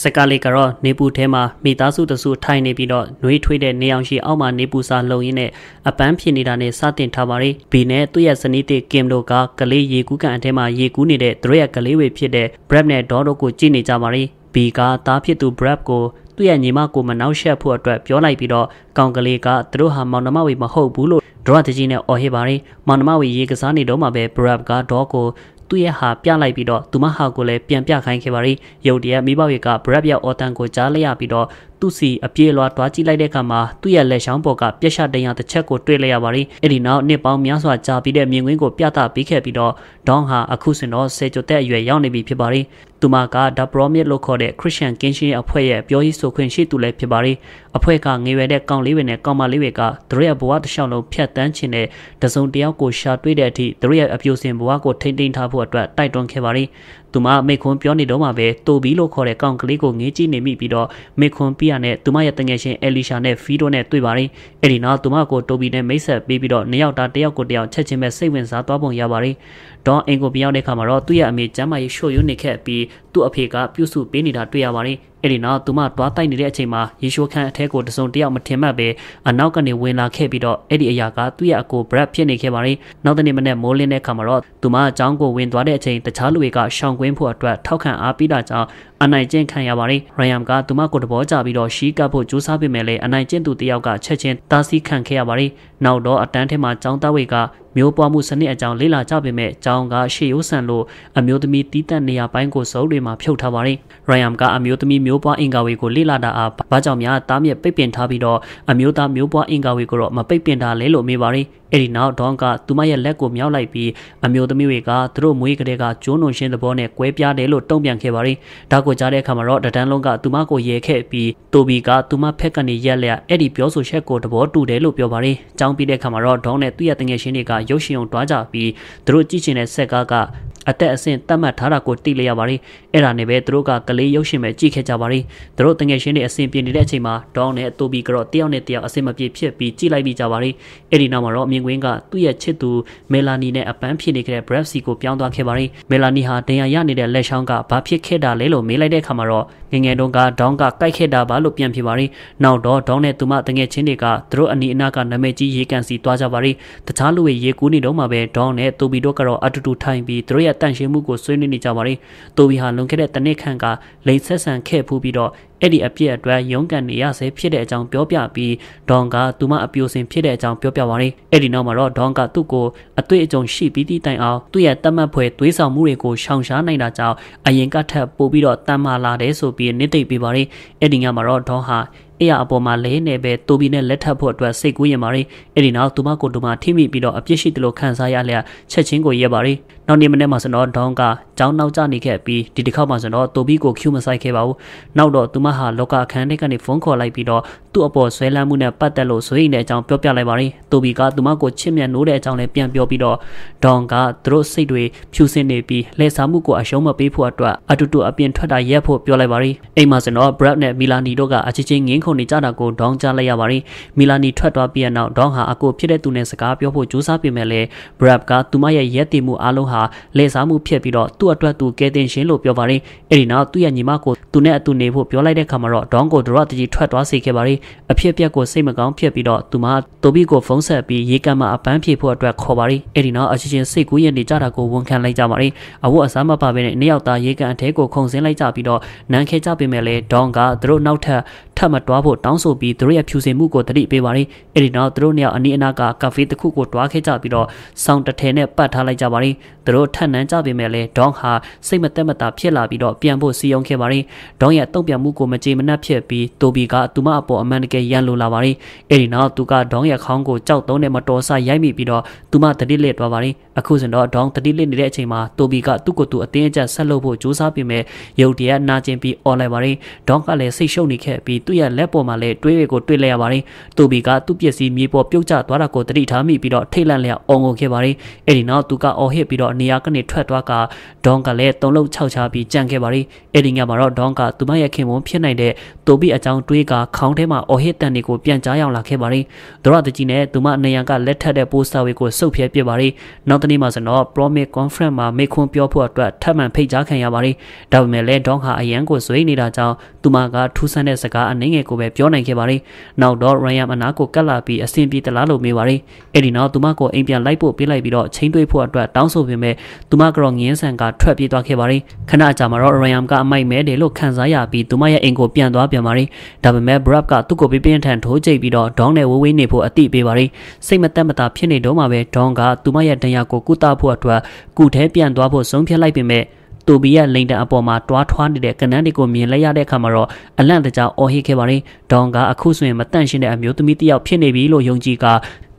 စကလေးကတော့နေပူထဲမှာမိသားစုတစုထိုင်နေပြီးတော့နှွေးထွေးတဲ့နေအောင်ရှိအောက်မှာနေပူစာလုံရင်းနဲ့အပန်းဖြစ်နေတာနဲ့စတင်ထားပါရီဘီနဲ့သူ့ရဲ့ဇနီးတေကင်တို့ကကလေးရေကူးကန်အထဲမှာရေကူးနေတဲ့သူတို့ရဲ့ကလေးဝေဖြစ်တဲ့ Brad နဲ့ Dot တို့ကိုကြည့်နေကြပါရီဘီကသားဖြစ်သူ Brad ကိုသူ့ရဲ့ညီမကိုမနှောက်ယှက်ဖို့အတွက်ပြောလိုက်ပြီးတော့ကောင်ကလေးကသူတို့ဟာမောင်နှမဝေမဟုတ်ဘူးလို့ဒရတကြီးနဲ့အော်ဟစ်ပါတယ်မောင်နှမဝေရေကစားနေတော့မှပဲ Brad က Dot ကိုသူ့ရဲ့ဟာပြလိုက်ပြီးတော့သူမဟာကိုလည်းပြန်ပြခိုင်းခဲ့ပါရီရုတ်တရက်မိဘတွေကဘရက်ပြောက်အော်တန်ကိုကြားလိုက်ရပြီးတော့သူ့စီအပြေးလွှာတွားကြည့်လိုက်တဲ့အခါမှာသူ့ရဲ့လက်ဆောင်ပေါ်ကပြက်ရှတရံတစ်ချက်ကိုတွေ့လိုက်ရပါတယ်။အဲ့ဒီနောက်နှစ်ပေါင်းများစွာကြာပြီးတဲ့မြင်ကွင်းကိုပြသပေးခဲ့ပြီးတော့ဒေါန်ဟာအခုစင်တော့ဆယ်ကျော်သက်အရွယ်ရောက်နေပြီဖြစ်ပါတယ်။သူမကဒါပရောမစ်လို့ခေါ်တဲ့ Christian Kinshin အဖွဲ့ရဲ့ပြောရေးဆိုခွင့်ရှိသူလည်းဖြစ်ပါတယ်။အဖွဲ့ကငွေရတဲ့ကောင်လေးတွေနဲ့ကောင်မလေးတွေကသူတို့ရဲ့ဘဝတစ်လျှောက်လုံးဖြတ်တန်းခြင်းနဲ့တစုံတယောက်ကိုရှာတွေ့တဲ့အထိသူတို့ရဲ့အပြိုစင်ဘဝကိုထိမ့်သိမ်းထားဖို့အတွက်တိုက်တွန်းခဲ့ပါတယ်။သူမမိခွန်းပြောနေတော့မှပဲတိုဘီလို့ခေါ်တဲ့ကောင်ကလေးကိုငေးကြည့်နေမိပြီးတော့မိခွန်းပြရနဲ့သူမရဲ့တငယ်ချင်းအဲလီရှာနဲ့ဖီဒိုနဲ့တွေ့ပါရင်အဲ့ဒီနောက်သူမကိုတိုဘီနဲ့မိတ်ဆက်ပေးပြီးတော့နှစ်ယောက်တာတစ်ယောက်ကိုတစ်ယောက်ချက်ချင်းပဲစိတ်ဝင်စားသွားပုံရပါတယ်ဒေါ်အင်ကိုပြောင်းတဲ့အခါမှာတော့သူ့ရဲ့အမေကျမ်းမာရေးရှို့ယွနေခဲ့ပြီးသူ့အဖေကပြုစုပေးနေတာတွေ့ရပါတယ်။အဲဒီနောက်သူမတွားတိုက်နေတဲ့အချိန်မှာရေရှိုးခန့်အထက်ကိုတစုံတယောက်မထင်မှတ်ပဲအနောက်ကနေဝင်လာခဲ့ပြီးတော့အဲ့ဒီအရာကသူ့ရဲ့အကိုဘရက်ဖြစ်နေခဲ့ပါတယ်။နောက်တနေ့မနေ့မိုးလင်းတဲ့အခါမှာတော့သူမအကြောင်းကိုဝင်သွားတဲ့အချိန်တခြားလူတွေကရှောင်ကွင်းဖို့အတွက်ထောက်ခံအားပေးတာကြောင့်အနိုင်ကျင့်ခံရပါတယ်။ရိုင်ယမ်ကသူမကိုတဘောကြပြီးတော့ရှီးကပ်ဖို့ကြိုးစားပေမဲ့လည်းအနိုင်ကျင့်သူတယောက်ကချက်ချင်းတားဆီးခံခဲ့ရပါတယ်။နောက်တော့အတန်းထဲမှာចောင်းသားဝေကမျိုးပွားမှုစနစ်အကြောင်းလေ့လာကြပေမဲ့ကျောင်းကရှေးရိုးဆန်လို့အမျိုးသမီးတီးတန့်နေရာပိုင်းကိုစုပ်တွေမှာဖြုတ်ထားပါတယ်။ Ryan ကအမျိုးသမီးမျိုးပွားအင်္ဂါဝေကိုလေ့လာတာအားဘာကြောင့်များတားမြစ်ပိတ်ပင်ထားပြီးတော့အမျိုးသားမျိုးပွားအင်္ဂါဝေကိုတော့မပိတ်ပင်တာလဲလို့မေးပါတယ်။အဲဒီနောက်ဒေါန်ကသူမရဲ့လက်ကိုမြောက်လိုက်ပြီးအမျိုးသမီးတွေကသူတို့မွေးကလေးကကျိုးနှုံရှင်းသဘောနဲ့ကွဲပြားတယ်လို့တုံ့ပြန်ခဲ့ပါတယ်။ဒါကိုကြားတဲ့အခါမှာတော့ဒဒန်းလုံးကသူမကိုရေခဲ့ပြီးတိုဘီကသူမဖက်ကနေရက်လျက်အဲ့ဒီပြောဆိုချက်ကိုသဘောတူတယ်လို့ပြောပါတယ်။ကြောင်းပြီးတဲ့အခါမှာတော့ဒေါန်နဲ့သူ့ရဲ့တငယ်ချင်းတွေက有戏用短者比短机器的赛嘎嘎。အသက်အဆင့်သတ်မှတ်ထားတာကိုသိလိုက်ရပါတယ်။အဲ့ဒါနဲ့ပဲသူတို့ကကလေးရုပ်ရှင်ပဲကြည့်ခဲ့ကြပါတယ်။သူတို့တငယ်ချင်းတွေအဆင်ပြေနေတဲ့အချိန်မှာဒေါင်းနဲ့တိုဘီကတော့တယောက်နဲ့တယောက်အဆင်မပြေဖြစ်ပြီးကြည့်လိုက်ပြီးကြပါတယ်။အဲ့ဒီနောက်မှာတော့အမြင်ကွင်းကသူ့ရဲ့ချစ်သူမေလာနီနဲ့အပန်းဖြစ်နေခဲ့တဲ့ Brave C ကိုပြောင်းသွားခဲ့ပါတယ်။မေလာနီဟာဒဏ်ရာရနေတဲ့လက်ချောင်းကဘာဖြစ်ခဲ့တာလဲလို့မေးလိုက်တဲ့အခါမှာတော့ငငယ်တုန်းကဒေါင်းကကြိုက်ခဲ့တာပါလို့ပြန်ဖြေပါတယ်။နောက်တော့ဒေါင်းနဲ့သူမတငယ်ချင်းတွေကသူတို့အနီးအနားကနာမည်ကြီးရေကန်စီသွားကြပါတယ်။တခြားလူတွေရေကူးနေတော့မှပဲဒေါင်းနဲ့တိုဘီတို့ကတော့အတူတူထိုင်ပြီးသူတို့ရဲ့တဲ့တန့်ရှင်းမှုကိုဆွေးနွေးနေကြပါတယ်။တိုဘီဟာလွန်ခဲ့တဲ့တနစ်ခန့်ကလိန်ဆက်ဆံခဲ့ဖူးပြီးတော့အဲ့ဒီအပြစ်အတွက်ရုန်းကန်နေရဆဲဖြစ်တဲ့အကြောင်းပြောပြပြီးဒေါန်ကသူမအပြိုစင်ဖြစ်တဲ့အကြောင်းပြောပြပါတယ်။အဲ့ဒီနောက်မှာတော့ဒေါန်ကသူ့ကိုအတွေ့အကြုံရှိပြီးတိတိုင်အောင်သူ့ရဲ့တတ်မှတ်ဖွယ်သွေးဆောင်မှုတွေကိုရှောင်ရှားနိုင်တာကြောင့်အရင်ကထပ်ပို့ပြီးတော့တမ်းမာလာတယ်ဆိုပြီးနစ်သိပ်ပေးပါတယ်။အဲ့ဒီညမှာတော့ဒေါန်ဟာအဲ့ရအပေါ်မှာလဲနေပဲတိုဘီနဲ့လက်ထပ်ဖို့အတွက်စိတ်ကူးရင်ပါလေအဲ့ဒီနောက်သူမကိုတူမထိမိပြီးတော့အပြစ်ရှိတယ်လို့ခံစားရလျက်ချက်ချင်းကိုရက်ပါလေနောက်နေ့မနေ့မှာဆိုတော့ဒေါန်ကကြောင်းနောက်ကျနေခဲ့ပြီးဒီတစ်ခေါက်မှာဆိုတော့တိုဘီကိုကျူမဆိုင်ခဲ့ပါဘူးနောက်တော့သူမဟာလောကအခန်းထဲကနေဖုန်းခေါ်လိုက်ပြီးတော့သူ့အပေါ်ဆွဲလန်းမှုနဲ့ပတ်သက်လို့ဆွေးနွေးတဲ့အကြောင်းပြောပြလိုက်ပါတယ်တိုဘီကသူမကိုချစ်မြတ်နိုးတဲ့အကြောင်းလည်းပြန်ပြောပြီးတော့ဒေါန်ကသူတို့စိတ်တွေဖြူစင်နေပြီးလှည့်စားမှုကိုအရှုံးမပေးဖို့အတွက်အတူတူအပြင်ထွက်တာရက်ဖို့ပြောလိုက်ပါတယ်အိမ်မှာဆိုတော့ Brad နဲ့ Melanie တို့ကအချင်းချင်းငင်းခုန်နေကြတာကိုဒေါန်ကြားလိုက်ရပါတယ် Melanie ထွက်သွားပြီးတဲ့နောက်ဒေါန်ဟာအကိုဖြစ်တဲ့သူနဲ့စကားပြောဖို့ကြိုးစားပေမဲ့လည်း Brad ကသူမရဲ့ရက်တည်မှုအလုံးဟာလေစားမှုဖြစ်ပြီးတော့သူ့အတွက်သူကဲတင်ရှင်လို့ပြောပါတယ်အဲ့ဒီနောက်သူ့ရဲ့ညီမကိုသူနဲ့အတူနေဖို့ပြောလိုက်တဲ့ခါမှာတော့ဒေါန်ကိုဒရတကြီးထွက်သွားစေခဲ့ပါတယ်အဖြစ်ပြက်ကိုစိတ်မကောင်းဖြစ်ပြီးတော့သူမတိုဘီကိုဖုံးဆက်ပြီးရေကမ်းမှာအပန်းဖြေဖို့အတွက်ခေါ်ပါတယ်အဲ့ဒီနောက်အချင်းချင်းစိတ်ကူးရင်နေကြတာကိုဝန်ခံလိုက်ကြပါတယ်အဝတ်အစားမပါဘဲနဲ့နှစ်ယောက်သားရေကမ်းအထဲကိုခုန်ဆင်းလိုက်ကြပြီးတော့နန်းခဲကြပေမဲ့လည်းဒေါန်ကသူတို့နောက်ထပ်ပ်မတွားဖို့တောင်းဆိုပြီးသူတို့ရဲ့ဖြူစင်မှုကိုတတိပေးပါတယ်။အဲဒီနောက်သူတို့နှစ်ယောက်အနီးအနားကကာဖေတစ်ခုကိုတွားခဲ့ကြပြီးတော့ဆောင်းတထဲနဲ့ပတ်ထားလိုက်ကြပါတယ်။သူတို့ထပ်နန်းကြပေမဲ့လည်းဒေါန်ဟာစိတ်မသက်မသာဖြစ်လာပြီးတော့ပြန်ဖို့စီယုံခဲ့ပါတယ်။ဒေါန်ရဲ့တုံ့ပြန်မှုကိုမကြေမနက်ဖြစ်ပြီးတိုဘီကသူမအပေါ်အမှန်တကယ်ရန်လိုလာပါတယ်။အဲဒီနောက်သူကဒေါန်ရဲ့ခေါင်းကိုကြောက်သုံးနဲ့မတော်ဆရိုက်မိပြီးတော့သူမတတိလက်တွားပါတယ်။အခုဆိုတော့ဒေါင်းတတိလစ်နေတဲ့အချိန်မှာတိုဘီကသူ့ကိုယ်သူအတင်းအကျပ်ဆက်လုပ်ဖို့ကြိုးစားပေမဲ့ရုတ်တရက်နာကျင်ပြီးអော်လိုက်ပါတယ်ဒေါင်းကလည်းစိတ်ရှုပ်နေခဲ့ပြီးသူ့ရဲ့လက်ပေါ်မှာလည်းတွေးတွေကိုတွေးလိုက်ရပါတယ်တိုဘီကသူ့ပစ္စည်းမြေပေါ်ပြုတ်ကျသွားတာကိုတတိထားမိပြီးတော့ထိတ်လန့်လျက်အောင်ငုံခဲ့ပါတယ်အဲ့ဒီနောက်သူကအော်ဟစ်ပြီးတော့နေရာကနေထွက်သွားကဒေါင်းကလည်းသုံးလုံးခြောက်ချပြီးကြံခဲ့ပါတယ်အဲ့ဒီညမှာတော့ဒေါင်းကသူမရဲ့ခင်မွန်းဖြစ်နိုင်တဲ့တိုဘီအကြောင်းတွေးကခေါင်းထဲမှာအော်ဟစ်တန်တွေကိုပြန်ကြားရောက်လာခဲ့ပါတယ်ဒရတကြီးနဲ့သူမနေရာကလက်ထက်တဲ့ပိုစတာတွေကိုစုပ်ဖြဲပစ်ပါတယ်နောက်နောက်တနေ့မှာဆိုတော့ Promise Conference မှာမိခွန်းပြောဖို့အတွက်ထပ်မံဖိတ်ကြားခံရပါတယ်။ဒါပေမဲ့လည်း Dong ဟာအရန်ကိုဇွေးနေတာကြောင့်သူမကထူးဆန်းတဲ့စကားအနည်းငယ်ကိုပဲပြောနိုင်ခဲ့ပါတယ်။နောက်တော့ Ryan အနာကိုကတ်လာပြီးအဆင်ပြေသလားလို့မေးပါတယ်။အဲ့ဒီနောက်သူမကိုအိမ်ပြန်လိုက်ဖို့ပြေးလိုက်ပြီးတော့ချင်းတွေးဖို့အတွက်တောင်းဆိုပေမဲ့သူမကတော့ငင်းဆန်ကထွက်ပြေးသွားခဲ့ပါတယ်။ခဏကြာမှာတော့ Ryan ကအမိုက်မဲတယ်လို့ခံစားရပြီးသူမရဲ့အိမ်ကိုပြန်သွားပြန်ပါတယ်။ဒါပေမဲ့ Brad ကသူ့ကိုပြင်းထန်ထိုးကြိတ်ပြီးတော့ Dong နဲ့ဝေးဝေးနေဖို့အတိပေးပါတယ်။စိတ်မသက်မသာဖြစ်နေတော့မှပဲ Dong ကသူမရဲ့ဒဏ်ရာကိုကုသဖို့အတွက်ကုထဲပြန်သွားဖို့ဆုံးဖြတ်လိုက်ပေမဲ့တူဘီရဲ့လိန်တန်အပေါ်မှာတွားထွားနေတဲ့ကနန်းတွေကိုမြင်လိုက်ရတဲ့အခါမှာတော့အလန့်တကြားအော်ဟစ်ခဲ့ပါတယ်။ဒေါန်ကအခုဆိုရင်မတန့်ရှင်းတဲ့အမျိုးသမီးတစ်ယောက်ဖြစ်နေပြီလို့ယုံကြည်က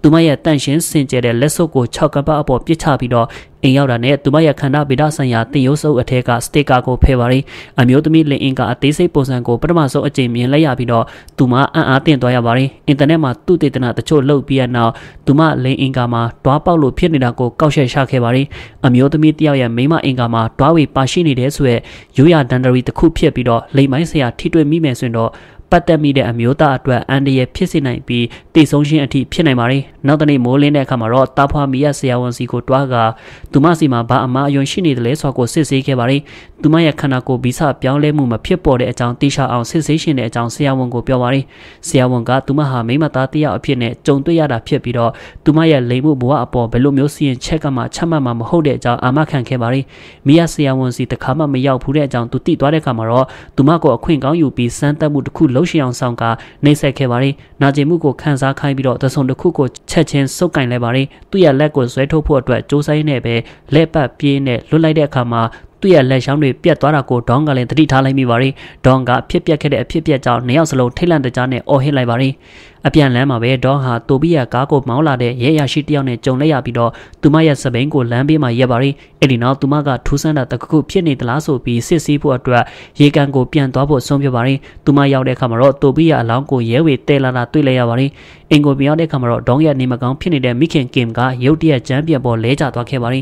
သူမရဲ့တန့်ရှင်းစင်ကြယ်တဲ့လက်စုပ်ကို6ကပတ်အပေါ်ပစ်ချပြီးတော့အိမ်ရောက်တာနဲ့သူမရဲ့ခန္ဓာဗေဒဆိုင်ရာတင်ရိုးစုပ်အထက်ကစတစ်ကာကိုဖယ်ပါရင်းအမျိုးသမီးလင်အင်ကအသေးစိတ်ပုံစံကိုပထမဆုံးအကြိမ်မြင်လိုက်ရပြီးတော့သူမအံ့အားသင့်သွားရပါရင်းအင်တာနက်မှာသူ့တေသနာတချို့လုပ်ပြီးရနောက်သူမလင်အင်ကမှာတွားပေါက်လို့ဖြစ်နေတာကိုကောက်ရှက်ရှာခဲ့ပါရင်းအမျိုးသမီးတယောက်ရဲ့မိမအင်ကမှာတွားဝေပါရှိနေတဲ့ဆိုရဲရိုးရာဒန်ဒရီတစ်ခုဖြစ်ပြီးတော့လိမ်မိုင်းဆရာထိတွေ့မိမယ်ဆိုရင်တော့ပတ်သက်မိတဲ့အမျိုးသားအတွက်အန္တရာယ်ဖြစ်စေနိုင်ပြီးတည်ဆုံးခြင်းအထိဖြစ်နိုင်ပါတယ်။နောက်တစ်နေ့မိုးလင်းတဲ့အခါမှာတော့တာဖွာမီရဆရာဝန်စီကိုတွားကသူမစီမှာဘာအမအယွန်ရှိနေတယ်လဲဆိုတာကိုစစ်ဆေးခဲ့ပါတယ်။သူမရဲ့ခန္ဓာကိုယ်ဗီဇပြောင်းလဲမှုမဖြစ်ပေါ်တဲ့အကြောင်းသိရှာအောင်စစ်ဆေးရှင်တဲ့အကြောင်းဆရာဝန်ကိုပြောပါရယ်ဆရာဝန်ကသူမဟာမိမသားတယောက်အဖြစ်နဲ့ကြုံတွေ့ရတာဖြစ်ပြီးတော့သူမရဲ့လိမ်မှုဘဝအပေါ်ဘယ်လိုမျိုးစီရင်ချက်ကမှချမှတ်မှာမဟုတ်တဲ့အကြောင်းအာမခံခဲ့ပါရယ်မိယဆရာဝန်စီတခါမှမရောက်ဘူးတဲ့အကြောင်းသူသိသွားတဲ့အခါမှာတော့သူမကိုအခွင့်ကောင်းယူပြီးစမ်းသပ်မှုတစ်ခုလှုပ်ရှင်အောင်ဆောင်ကနှိမ့်ဆက်ခဲ့ပါရယ်နာကျင်မှုကိုခံစားခိုင်းပြီးတော့သဆုံတစ်ခုကိုချက်ချင်းစုပ်ကင်လိုက်ပါရယ်သူ့ရဲ့လက်ကိုဆွဲထုတ်ဖို့အတွက်စ조사ရင်းနဲ့ပဲလက်ပတ်ပြေးနဲ့လွတ်လိုက်တဲ့အခါမှာသူ့ရဲ့လက်ရှောင်းတွေပြတ်သွားတာကိုဒေါန်ကလည်းသတိထားလိုက်မိပါရီဒေါန်ကဖြစ်ပျက်ခဲ့တဲ့အဖြစ်ပျက်ကြောင့်နှစ်ယောက်စလုံးထိတ်လန့်တကြားနဲ့အော်ဟစ်လိုက်ပါရီအပြန်လမ်းမှာပဲဒေါန်ဟာတိုဘီယာကားကိုမောင်းလာတဲ့ရဲရရှိတယောက်နဲ့ကြုံလိုက်ရပြီးတော့သူမရဲ့စပိန်ကိုလမ်းဘေးမှာရပ်ပါရီအဲ့ဒီနောက်သူမကထူးဆန်းတာတခုခုဖြစ်နေသလားဆိုပြီးစစ်ဆေးဖို့အတွက်ရေကန်ကိုပြန်သွားဖို့ဆုံးဖြတ်ပါရီသူမရောက်တဲ့အခါမှာတော့တိုဘီယာအလောင်းကိုရဲဝေတဲလာတာတွေ့လိုက်ရပါရီအင်ကိုပြောင်းတဲ့အခါမှာတော့ဒေါန်ရဲ့နေမကောင်းဖြစ်နေတဲ့မိခင်ကင်ကရုတ်တရက်ကြမ်းပြန်ပေါ်လဲကျသွားခဲ့ပါရီ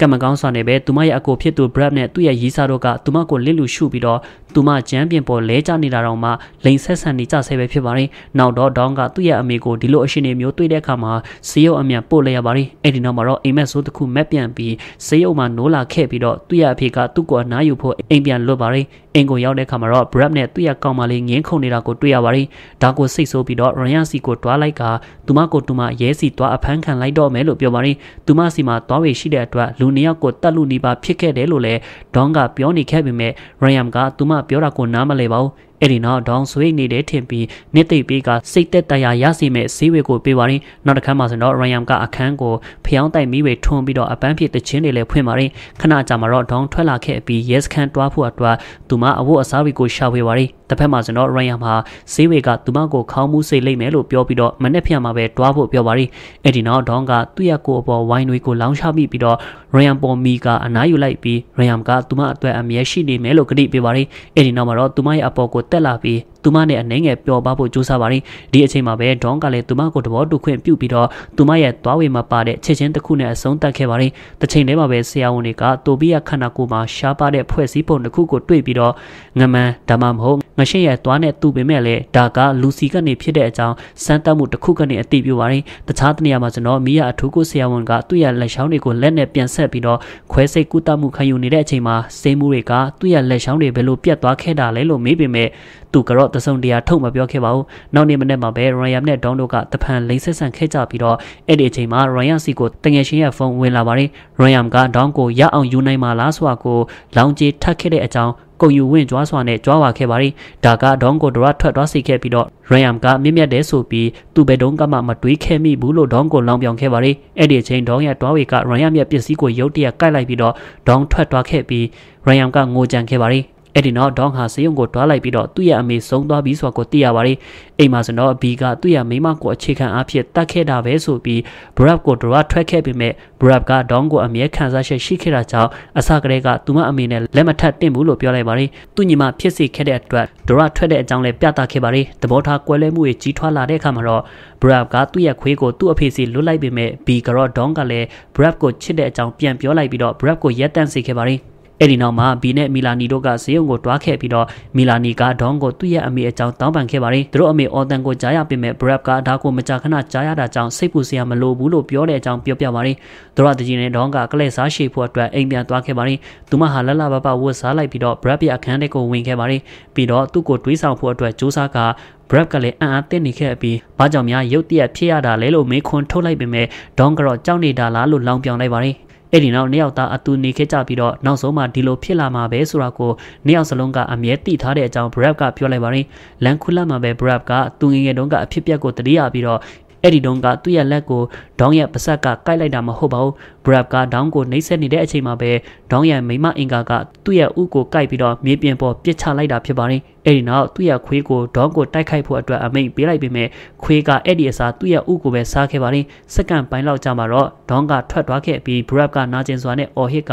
ကံမကောင်းစွာနဲ့ပဲသူမရဲ့အကိုဖြစ်သူ Brad နဲ့သူ့ရဲ့ရီးစားတို့ကသူမကိုလစ်လူရှုပြီးတော့သူမကျမ်းပြင်ပေါ်လဲကျနေတာတော့မှလိန်ဆက်ဆန်နေကြဆဲပဲဖြစ်ပါတယ်။နောက်တော့ Don ကသူ့ရဲ့အမေကိုဒီလိုအရှင်နေမျိုးတွေ့တဲ့အခါမှာစေရုပ်အမြန်ပို့လိုက်ရပါတယ်။အဲ့ဒီနောက်မှာတော့အိမ်မက်ဆိုးတစ်ခုမက်ပြန်ပြီးစေရုပ်မှာနိုးလာခဲ့ပြီးတော့သူ့ရဲ့အဖေကသူ့ကိုအနားယူဖို့အိမ်ပြန်လွတ်ပါတယ်။အင်ကိုရောက်တဲ့အခါမှာတော့ Brad နဲ့သူ့ရဲ့ကောင်မလေးငင်းခုန်နေတာကိုတွေ့ရပါတယ်။ဒါကိုစိတ်ဆိုးပြီးတော့ Ryan စီကိုတွားလိုက်ကသူမကိုသူမရဲစီတွားအဖမ်းခံလိုက်တော့မယ်လို့ပြောပါတယ်။သူမစီမှာတွားဝေရှိတဲ့အတွက်လူနှစ်ယောက်ကိုတတ်လူနေပါဖြစ်ခဲ့တယ်လို့လည်း Don ကပြောနေခဲ့ပေမဲ့ Ryan ကသူမပြောတာကိုနားမလည်ပါဘူး။အဲ့ဒီနောက်ဒေါင်းဆွေးနေတယ်ထင်ပြီးနှစ်သိပ်ပေးကစိတ်သက်တရားရစီမဲ့ဈေးဝယ်ကိုပေးပါရင်နောက်တစ်ခါမှဆိုတော့ရယမ်ကအခန်းကိုဖျောင်းတိုက်မိဝေထွန်းပြီးတော့အပန်းဖြစ်တခြင်းတွေလည်းဖွင့်ပါရင်ခဏကြာမှာတော့ဒေါင်းထွက်လာခဲ့ပြီး yes ခန်းတွားဖို့အတွက်သူမအဝတ်အစားတွေကိုရှာဝေပါရင်တစ်ဖက်မှာဆိုတော့ Ryan မှာဈေးဝေကသူမကိုခေါင်းမှုစိတ်လိမ့်မယ်လို့ပြောပြီးတော့မနေ့ဖြန်မှာပဲတွားဖို့ပြောပါရီအဲ့ဒီနောက် Don ကသူ့ရဲ့ကိုအပေါ်ဝိုင်းနွေးကိုလောင်းချမိပြီးတော့ Ryan ပေါ်မီကအနားယူလိုက်ပြီး Ryan ကသူမအတွက်အမြဲရှိနေမယ်လို့ကတိပေးပါရီအဲ့ဒီနောက်မှာတော့သူမရဲ့အပေါ်ကိုတက်လာပြီးသူမနဲ့အနှိမ်ငယ်ပျော်ပါဖို့ကြိုးစားပါရင်ဒီအချိန်မှာပဲဒေါန်ကလည်းသူမကိုသဘောတူခွင့်ပြုပြီးတော့သူမရဲ့သွားဝေမှာပါတဲ့ချက်ချင်းတစ်ခုနဲ့အဆုံးသတ်ခဲ့ပါရင်တစ်ချိန်တည်းမှာပဲဆရာဝန်တွေကတိုဘီယာခန္ဓာကိုယ်မှာရှားပါတဲ့ဖွဲ့စည်းပုံတစ်ခုကိုတွေ့ပြီးတော့ငမန်ဒါမှမဟုတ်ငရှိရဲ့သွားနဲ့သူ့ပင်မဲ့လည်းဒါကလူစီကနေဖြစ်တဲ့အကြောင်းစမ်းသပ်မှုတစ်ခုကနေအသိပြုပါရင်တခြားတနေရာမှာကျွန်တော်မိရအထူးကိုဆရာဝန်ကသူ့ရဲ့လက်ရှောင်းတွေကိုလက်နဲ့ပြန်ဆက်ပြီးတော့ခွဲစိတ်ကုသမှုခံယူနေတဲ့အချိန်မှာစေမှုတွေကသူ့ရဲ့လက်ရှောင်းတွေဘယ်လိုပြတ်သွားခဲ့တာလဲလို့မေးပေမဲ့သူကတော့တစုံတရာထုတ်မပြောခဲ့ပါဘူးနောက်နေ့မနေ့မှာပဲ Ryan နဲ့ Don တို့ကတဖန်လိန်ဆက်ဆန်ခဲ့ကြပြီးတော့အဲ့ဒီအချိန်မှာ Ryan စီကိုတငယ်ချင်းရဲ့ဖုန်းဝင်လာပါတယ် Ryan က Don ကိုရအောင်ယူနိုင်မှာလားဆိုတာကိုလောင်းကြီးထပ်ခဲ့တဲ့အကြောင်းကုန်ယူဝင်ကြွားစွာနဲ့ကြွားဝါခဲ့ပါရီဒါကဒေါန်ကိုဒရထွက်သွားစေခဲ့ပြီးတော့ရယမ်ကမြင့်မြတ်တယ်ဆိုပြီးသူ့ဘဲတုံးကမှမတွေးခဲ့မိဘူးလို့ဒေါန်ကိုလောင်ပြောင်ခဲ့ပါရီအဲ့ဒီအချိန်ဒေါန်ရဲ့တွားဝေကရယမ်ရဲ့ပစ္စည်းကိုရုတ်တရက်ကိုက်လိုက်ပြီးတော့ဒေါန်ထွက်သွားခဲ့ပြီးရယမ်ကငိုကြံခဲ့ပါရီအဲ့ဒီနောက်ဒေါန်ဟာစေယုံကိုတွားလိုက်ပြီးတော့သူ့ရဲ့အမေဆုံးသွားပြီးဆိုတာကိုသိရပါတယ်အိမ်မှာဆိုတော့ဘီကသူ့ရဲ့မိမကိုအခြေခံအားဖြင့်တတ်ခဲ့တာပဲဆိုပြီးဘရပ်ကိုဒရထွက်ခဲ့ပေမဲ့ဘရပ်ကဒေါန်ကိုအမြဲခံစားချက်ရှိခဲ့တာကြောင့်အစကတည်းကသူမအမေနဲ့လက်မထပ်တင့်ဘူးလို့ပြောလိုက်ပါတယ်သူ့ညီမဖြစ်စေခဲ့တဲ့အတွက်ဒရထွက်တဲ့အကြောင်းလည်းပြသခဲ့ပါတယ်သဘောထားကွဲလွဲမှုတွေကြီးထွားလာတဲ့အခါမှာတော့ဘရပ်ကသူ့ရဲ့ခွေးကိုသူ့အဖေစီလွတ်လိုက်ပေမဲ့ဘီကတော့ဒေါန်ကလည်းဘရပ်ကိုချစ်တဲ့အကြောင်းပြန်ပြောလိုက်ပြီးတော့ဘရပ်ကိုရက်တန့်စေခဲ့ပါတယ်အဲ့ဒီနောက်မှာဘီနဲ့မီလာနီတို့ကဇေယုံကိုတွားခဲ့ပြီးတော့မီလာနီကဒေါန်ကိုသူ့ရဲ့အမေအကြောင်းတောင်းပန်ခဲ့ပါတယ်သူတို့အမေအော်တန်ကိုကြားရပေမဲ့ဘရပ်ကဒါကိုမကြာခဏကြားရတာကြောင့်စိတ်ပူစရာမလိုဘူးလို့ပြောတဲ့အကြောင်းပြောပြပါတယ်သူတို့ကတကြီးနဲ့ဒေါန်ကကလဲစားရှိဖို့အတွက်အိမ်ပြန်သွားခဲ့ပါတယ်သူမဟာလလဘဘဝတ်စားလိုက်ပြီးတော့ဘရပ်ရဲ့အခန်းထဲကိုဝင်ခဲ့ပါတယ်ပြီးတော့သူ့ကိုတွေးဆောင်ဖို့အတွက်စူးစမ်းကဘရက်ကလည်းအံ့အားသင့်နေခဲ့ပြီးဘာကြောင့်များရုတ်တရက်ဖြစ်ရတာလဲလို့မေးခွန်းထုတ်လိုက်ပေမဲ့ဒေါန်ကတော့ကြောက်နေတာလားလို့လောင်ပြောင်လိုက်ပါတယ်အဲ့ဒီနောက်နှစ်ယောက်သားအတူနေခဲ့ကြပြီးတော့နောက်ဆုံးမှဒီလိုဖြစ်လာမှာပဲဆိုတာကိုနှစ်ယောက်စလုံးကအမြဲသိထားတဲ့အကြောင်း Brad ကပြောလိုက်ပါတယ်လန်ခုလာမှာပဲ Brad ကသူငယ်ငယ်တုန်းကအဖြစ်ပြက်ကိုတတိယပြီးတော့ဲ့ဒီတုန်းကသူ့ရဲ့လက်ကိုဒေါင်းရဲ့ပါဆက်ကကိုက်လိုက်တာမဟုတ်ပါဘူးဘရပ်ကဒေါင်းကိုနှိမ့်ဆက်နေတဲ့အချိန်မှာပဲဒေါင်းရဲ့မိမအင်ကာကသူ့ရဲ့ဥကိုကိုက်ပြီးတော့မြေပြင်ပေါ်ပစ်ချလိုက်တာဖြစ်ပါတယ်အဲ့ဒီနောက်သူ့ရဲ့ခွေးကိုဒေါင်းကိုတိုက်ခိုက်ဖို့အတွက်အမိန့်ပေးလိုက်ပေမဲ့ခွေးကအဲ့ဒီအစားသူ့ရဲ့ဥကိုပဲစားခဲ့ပါတယ်စက္ကန့်ပိုင်းလောက်ကြာမှတော့ဒေါင်းကထွက်သွားခဲ့ပြီးဘရပ်ကနာကျင်စွာနဲ့အော်ဟစ်က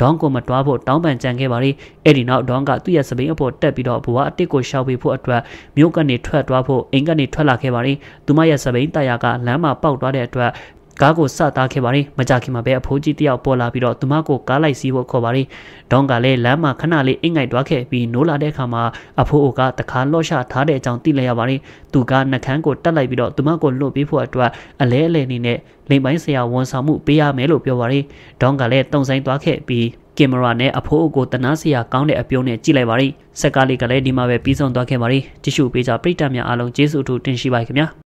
ဒေါင်းကိုမတွားဖို့တောင်းပန်ကြံခဲ့ပါတယ်အဲ့ဒီနောက်ဒေါင်းကသူ့ရဲ့စပိန်အပေါ်တက်ပြီးတော့ဘဝအတစ်ကိုရှောက်ပေးဖို့အတွက်မြို့ကနေထွက်သွားဖို့အိမ်ကနေထွက်လာခဲ့ပါတယ်သူမရဲ့စပိန်တာယာကလမ်းမှာပေါက်သွားတဲ့အတွက်ကားကိုစတားခဲ့ပါတယ်မကြခင်မှာပဲအဖိုးကြီးတယောက်ပေါ်လာပြီးတော့သူမကိုကားလိုက်စီးဖို့ခေါ်ပါတယ်ဒေါန်ကလည်းလမ်းမှာခဏလေးအိမ်ငိုက်တွားခဲ့ပြီးနိုးလာတဲ့အခါမှာအဖိုးအိုကတခါလော့ရှထားတဲ့အကြောင်းသိလိုက်ရပါတယ်သူကနှကန်းကိုတက်လိုက်ပြီးတော့သူမကိုလွတ်ပေးဖို့အတွက်အလဲအလဲနေနဲ့လိမ်ပိုင်းဆရာဝန်ဆောင်မှုပေးရမယ်လို့ပြောပါတယ်ဒေါန်ကလည်းတုံဆိုင်တွားခဲ့ပြီးကင်မရာနဲ့အဖိုးအကိုတနာစရာကောင်းတဲ့အပြုံးနဲ့ကြည့်လိုက်ပါရီစက်ကားလေးကလည်းဒီမှာပဲပြီးဆုံးသွားခဲ့ပါရီတ िश ူပေးကြပရိသတ်များအားလုံးကျေးဇူးအထူးတင်ရှိပါခင်ဗျာ